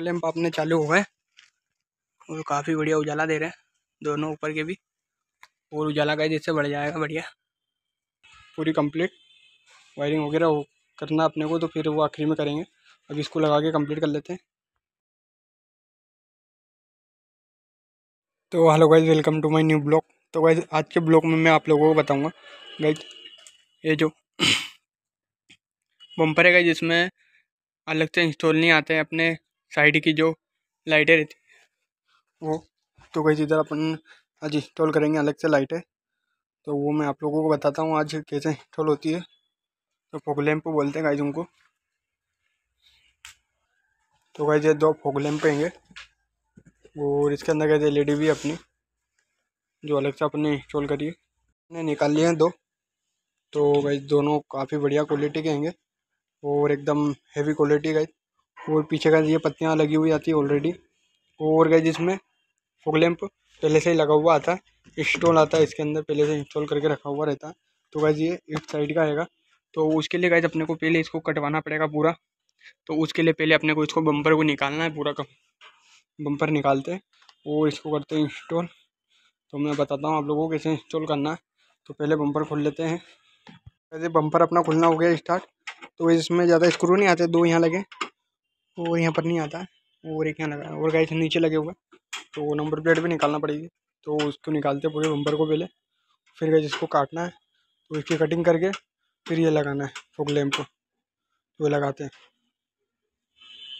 lamp आपने चालू हो गए और काफ़ी बढ़िया उजाला दे रहे हैं दोनों ऊपर के भी और उजाला का जिससे बढ़ जाएगा बढ़िया पूरी कंप्लीट वायरिंग वगैरह करना अपने को तो फिर वो आखिरी में करेंगे अब इसको लगा के कंप्लीट कर लेते हैं तो hello guys welcome to my new blog तो गाइज आज के ब्लॉग में मैं आप लोगों को बताऊंगा गाइज ये जो बम्पर है गाइज इसमें अलग से इंस्टॉल नहीं आते हैं अपने साइड की जो लाइटें रहती वो तो कहीं इधर अपन आज इंस्टॉल करेंगे अलग से लाइटें तो वो मैं आप लोगों को बताता हूँ आज कैसे इंस्टॉल होती है तो फोक लैम्प बोलते हैं गाइज उनको तो गाइज दो फोक लैम्प और इसके अंदर कहते एलईडी भी अपनी जो अलग से अपने इंस्टॉल करिए ने निकाल लिए हैं दो तो गाइज दोनों काफ़ी बढ़िया क्वालिटी के हैंगे और एकदम हैवी क्वालिटी गाइज और पीछे का ये पत्तियाँ लगी हुई आती है ऑलरेडी और गई जिसमें फॉग लैम्प पहले से ही लगा हुआ आता है इंस्टॉल आता है इसके अंदर पहले से इंस्टॉल करके रखा हुआ रहता है तो गाइज ये एक साइड का आएगा तो उसके लिए गाइज अपने को पहले इसको कटवाना पड़ेगा पूरा तो उसके लिए पहले अपने को इसको बम्पर को निकालना है पूरा कम बम्पर निकालते हैं और इसको करते हैं इंस्टॉल तो मैं बताता हूँ आप लोगों को कैसे इंस्टॉल करना है तो पहले बम्पर खोल लेते हैं वैसे बम्पर अपना खुलना हो गया स्टार्ट तो इसमें ज़्यादा स्क्रू नहीं आते दो यहाँ लगे तो वो यहाँ पर नहीं आता है और एक यहाँ लगा और गाइस नीचे लगे हुए तो नंबर प्लेट भी निकालना पड़ेगी तो उसको निकालते पूरे बम्पर को पहले फिर गाइस इसको काटना है तो इसकी कटिंग करके फिर ये लगाना है फोक लैम्प को तो लगाते हैं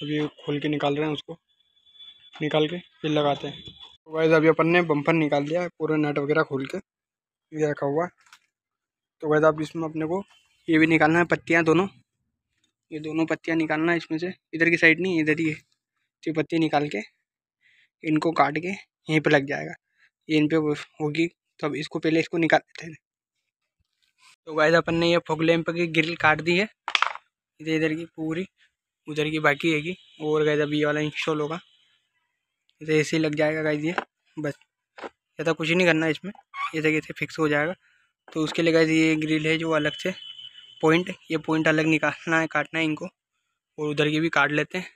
अभी खोल के निकाल रहे हैं उसको निकाल के फिर लगाते हैं तो वैसे अभी अपन ने बम्पर निकाल दिया है पूरा नट वगैरह खोल के ये रखा हुआ है तो वैसे अब इसमें अपने को ये भी निकालना है पत्तियाँ दोनों ये दोनों पत्तियाँ निकालना इसमें से इधर की साइड नहीं इधर ही है तो ये पत्ती निकाल के इनको काट के यहीं पर लग जाएगा ये इन पर होगी तो अब इसको पहले इसको निकाल देते हैं तो वैसे अपन ने ये फोक लैम्प की ग्रिल काट दी है इधर इधर की पूरी उधर की बाकी है और गए अभी ये वाला इंस्टॉल होगा इधर ऐसे ही लग जाएगा गाय ये बस ऐसा तो कुछ नहीं करना इसमें ये जगह से फिक्स हो जाएगा तो उसके लिए गए ये ग्रिल है जो अलग से पॉइंट ये पॉइंट अलग निकालना है काटना है इनको और उधर की भी काट लेते हैं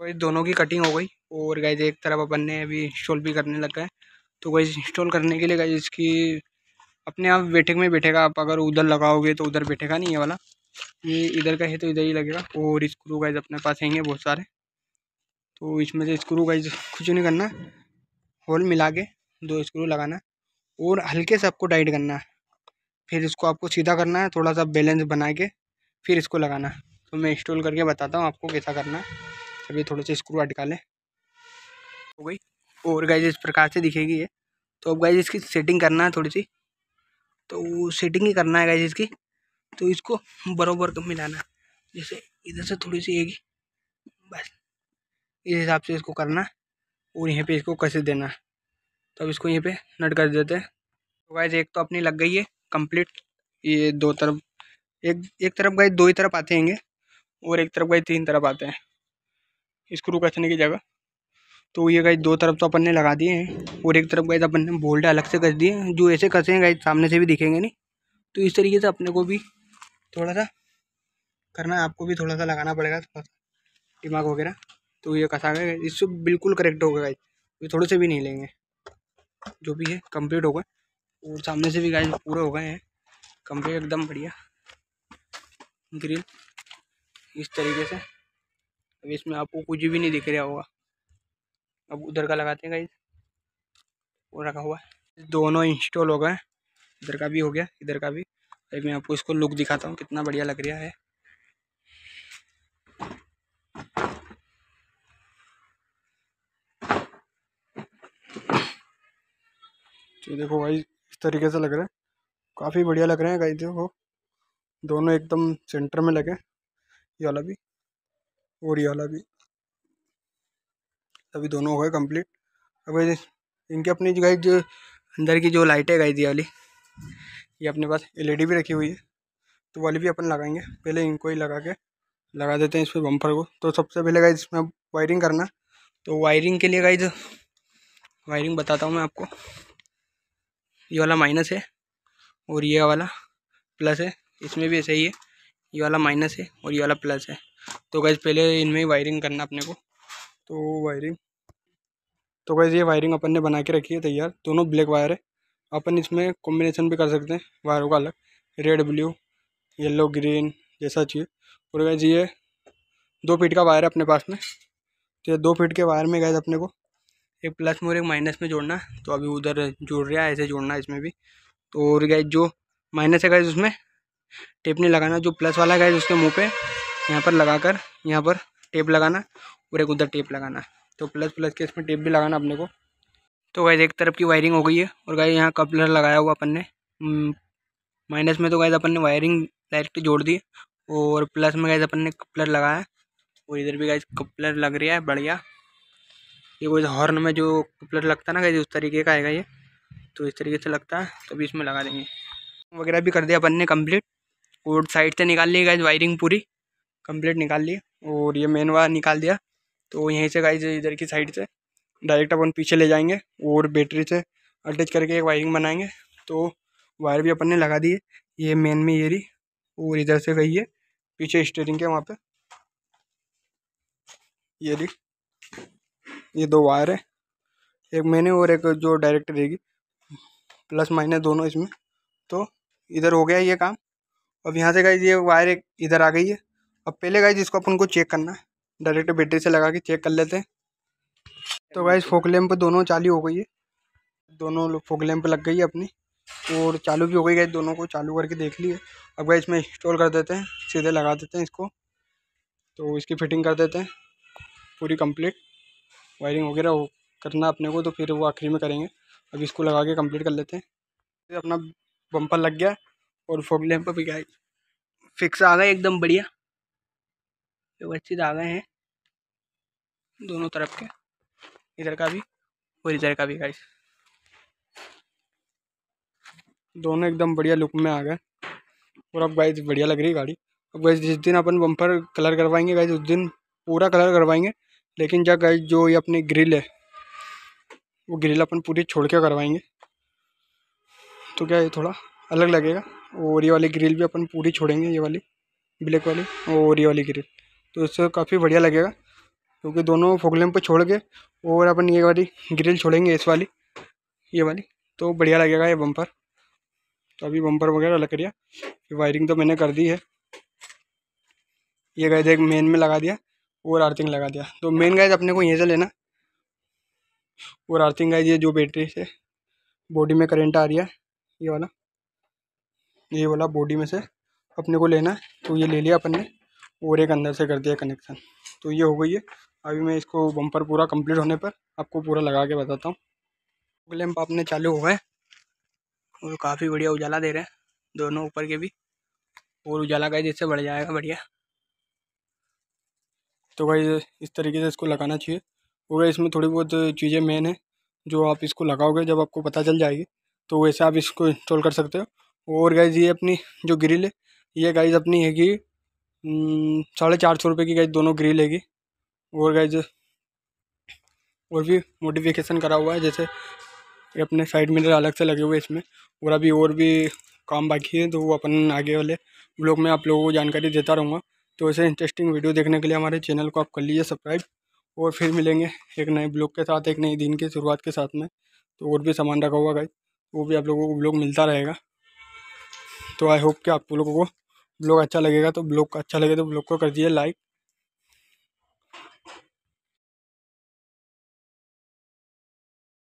और तो ये दोनों की कटिंग हो गई और गैज एक तरफ अपन ने अभी इंस्टॉल भी करने लग गए तो गैज इंस्टॉल करने के लिए गैज इसकी अपने आप बैठक में बैठेगा आप अगर उधर लगाओगे तो उधर बैठेगा नहीं ये वाला ये इधर का है तो इधर ही लगेगा और स्क्रू गाइज अपने पास हैंगे बहुत सारे तो इसमें से स्क्रू गाइज कुछ नहीं करना होल मिला के दो स्क्रू लगाना और हल्के से आपको टाइट करना है फिर इसको आपको सीधा करना है थोड़ा सा बैलेंस बना के फिर इसको लगाना है तो मैं इंस्टॉल करके बताता हूँ आपको कैसा करना है अभी थोड़े से स्क्रू अटका लें हो गई और गाइज इस प्रकार से दिखेगी ये तो अब गाइज इसकी सेटिंग करना है थोड़ी सी तो सेटिंग ही करना है गाइज इसकी तो इसको बराबर कम तो मिलाना जैसे इधर से थोड़ी सी आएगी बस इस हिसाब से इसको करना और यहाँ पे इसको कसे देना तब तो इसको यहीं पे नट कर देते हैं तो गाइज एक तो अपनी लग गई है कंप्लीट ये दो तरफ एक एक तरफ गए दो ही तरफ आते हैंगे और एक तरफ गए तीन तरफ आते हैं स्क्रू कसने की जगह तो ये गए दो तरफ तो अपन ने लगा दिए हैं और एक तरफ गए तो अपन ने बोल्ट अलग से कस दिए जो ऐसे कसे हैं गए सामने से भी दिखेंगे नहीं तो इस तरीके से अपने को भी थोड़ा सा करना है आपको भी थोड़ा सा लगाना पड़ेगा थोड़ा सा दिमाग वगैरह तो ये कसा गया इससे बिल्कुल करेक्ट होगा गाई ये थोड़े से भी नहीं लेंगे जो भी है कंप्लीट होगा और सामने से भी गाइस पूरे हो गए हैं कमरे एकदम बढ़िया ग्रिल इस तरीके से अब इसमें आपको कुछ भी नहीं दिख रहा होगा अब उधर का लगाते हैं गाइज वो रखा हुआ है दोनों इंस्टॉल हो गए इधर का भी हो गया इधर का भी अभी मैं आपको इसको लुक दिखाता हूँ कितना बढ़िया लग रहा है तो देखो भाई तरीके से लग रहे हैं काफ़ी बढ़िया लग रहे हैं गाइस देखो दोनों एकदम सेंटर में लगे ये वाला भी और ये वाला भी अभी दोनों हो गए कंप्लीट अब इनके अपनी जो गाइस जो अंदर की जो लाइटें गाई दी वाली ये अपने पास एलईडी भी रखी हुई है तो वाली भी अपन लगाएंगे पहले इनको ही लगा के लगा देते हैं इस पर बम्पर को तो सबसे पहले गाइज इसमें वायरिंग करना तो वायरिंग के लिए गाइज वायरिंग बताता हूँ मैं आपको ये वाला माइनस है और ये वाला प्लस है इसमें भी ऐसा ही है ये वाला माइनस है और ये वाला प्लस है तो गैस पहले इनमें वायरिंग करना अपने को तो वायरिंग तो गैस ये वायरिंग अपन ने बना के रखी है तैयार दोनों ब्लैक वायर है अपन इसमें कॉम्बिनेशन भी कर सकते हैं वायरों का अलग रेड ब्लू येलो ग्रीन जैसा चाहिए और गैस ये दो फीट का वायर है अपने पास में तो ये दो फीट के वायर में गैस अपने को एक प्लस में और एक माइनस में जोड़ना तो अभी उधर जोड़ रहा है ऐसे जोड़ना इसमें भी तो और गैस जो माइनस है गैस उसमें टेप नहीं लगाना जो प्लस वाला गैस उसके मुंह पे यहाँ पर लगा कर यहाँ पर टेप लगाना और एक उधर टेप लगाना तो प्लस प्लस के इसमें टेप भी लगाना अपने को तो गैस एक तरफ की वायरिंग हो गई है और गैस यहाँ कपलर लगाया हुआ अपन ने माइनस हम्म, में तो गैस अपन ने वायरिंग डायरेक्ट जोड़ दी और प्लस में गैस अपन ने कपलर लगाया और इधर भी गैस कपलर लग रहा है बढ़िया ये कोई हॉर्न में जो कपलर लगता है ना कहीं उस तरीके का आएगा ये तो इस तरीके से लगता है तो अभी इसमें लगा देंगे वगैरह भी कर दिया अपन ने कम्प्लीट और साइड से निकाल ली गाइज वायरिंग पूरी कंप्लीट निकाल ली और ये मेन वायर निकाल दिया तो यहीं से गाइज इधर की साइड से डायरेक्ट अपन पीछे ले जाएंगे और बैटरी से अटैच करके एक वायरिंग बनाएंगे तो वायर भी अपन ने लगा दिए ये मेन में ये रही और इधर से गई है पीछे स्टेयरिंग के वहाँ पे ये रही ये दो वायर है एक मैंने और एक जो डायरेक्ट रहेगी प्लस माइनस दोनों इसमें तो इधर हो गया ये काम अब यहाँ से गई ये वायर एक इधर आ गई है अब पहले गई इसको अपन को चेक करना है डायरेक्ट बैटरी से लगा के चेक कर लेते हैं तो गाइज फोक लैम्प दोनों चालू हो गई है दोनों फोक लैम्प लग गई है अपनी और चालू भी हो गई गाइज दोनों को चालू करके देख लिए अब गाइज इसमें इंस्टॉल कर देते हैं सीधे लगा देते हैं इसको तो इसकी फिटिंग कर देते हैं पूरी कंप्लीट वायरिंग वगैरह करना अपने को तो फिर वो आखिरी में करेंगे अभी इसको लगा के कंप्लीट कर लेते हैं फिर अपना बम्पर लग गया और फोक लैम्प भी गया फिक्स आ गए एकदम बढ़िया व्यवस्थित आ गए हैं दोनों तरफ के इधर का भी और इधर का भी गाइस दोनों एकदम बढ़िया लुक में आ गए और अब गाइस बढ़िया लग रही है गाड़ी अब गाइस जिस दिन अपन बम्पर कलर करवाएंगे गाइस उस दिन पूरा कलर करवाएंगे लेकिन जब गाइज जो ये अपनी ग्रिल है वो ग्रिल अपन पूरी छोड़ के करवाएंगे तो क्या ये थोड़ा अलग लगेगा और ये वाली ग्रिल भी अपन पूरी छोड़ेंगे ये वाली ब्लैक वाली और ये वाली ग्रिल तो इससे काफ़ी बढ़िया लगेगा क्योंकि तो दोनों फोकलेम पर छोड़ के और अपन ये वाली ग्रिल छोड़ेंगे इस वाली ये वाली तो बढ़िया लगेगा ये बम्पर तो अभी बम्पर वगैरह लग रहा वायरिंग तो मैंने कर दी है ये गए देख मेन में लगा दिया और आर्थिंग लगा दिया तो मेन गाइज अपने को यहीं से लेना और आर्थिंग गाइज ये जो बैटरी से बॉडी में करेंट आ रही है ये वाला ये वाला बॉडी में से अपने को लेना तो ये ले लिया अपन ने और एक अंदर से कर दिया कनेक्शन तो ये हो गई है अभी मैं इसको बम्पर पूरा कंप्लीट होने पर आपको पूरा लगा के बताता हूँ लैम्प आपने चालू हो गए और काफ़ी बढ़िया उजाला दे रहे हैं दोनों ऊपर के भी और उजाला का जिससे बढ़ जाएगा बढ़िया तो भाई इस तरीके से इसको लगाना चाहिए और इसमें थोड़ी बहुत चीज़ें मेन है जो आप इसको लगाओगे जब आपको पता चल जाएगी तो वैसे आप इसको इंस्टॉल कर सकते हो और गाइज ये अपनी जो ग्रिल है ये गाइज अपनी है कि साढ़े चार सौ रुपये की गाइज दोनों ग्रिल हैगी और गाइज और भी मोडिफिकेशन करा हुआ है जैसे अपने साइड मिरर अलग से लगे हुए इसमें और अभी और भी काम बाकी है तो वो अपन आगे वाले ब्लॉग में आप लोगों को जानकारी देता रहूँगा तो ऐसे इंटरेस्टिंग वीडियो देखने के लिए हमारे चैनल को आप कर लीजिए सब्सक्राइब और फिर मिलेंगे एक नए ब्लॉग के साथ एक नए दिन की शुरुआत के साथ में तो और भी सामान रखा हुआ गाइज वो भी आप लोगों को ब्लॉग मिलता रहेगा तो आई होप कि आप लोगों को ब्लॉग अच्छा लगेगा तो ब्लॉग अच्छा लगे तो ब्लॉग को कर दीजिए लाइक